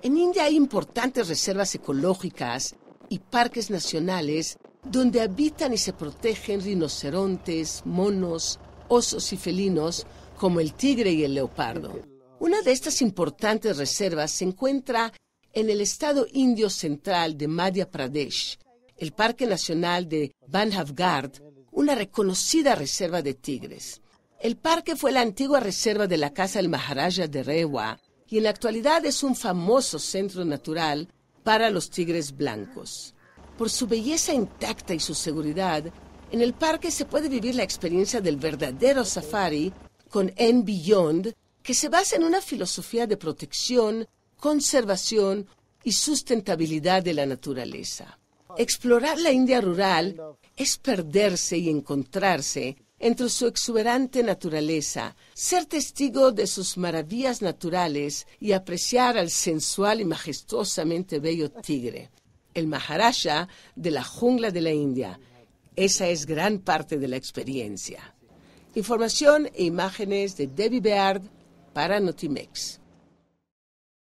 En India hay importantes reservas ecológicas y parques nacionales donde habitan y se protegen rinocerontes, monos, osos y felinos como el tigre y el leopardo. Una de estas importantes reservas se encuentra en el estado indio central de Madhya Pradesh, el Parque Nacional de Banhavgarh, una reconocida reserva de tigres. El parque fue la antigua reserva de la casa del Maharaja de Rewa, y en la actualidad es un famoso centro natural para los tigres blancos. Por su belleza intacta y su seguridad, en el parque se puede vivir la experiencia del verdadero safari con En Beyond, que se basa en una filosofía de protección, conservación y sustentabilidad de la naturaleza. Explorar la India rural es perderse y encontrarse entre su exuberante naturaleza, ser testigo de sus maravillas naturales y apreciar al sensual y majestuosamente bello tigre, el Maharaja de la jungla de la India. Esa es gran parte de la experiencia. Información e imágenes de Debbie Beard para Notimex.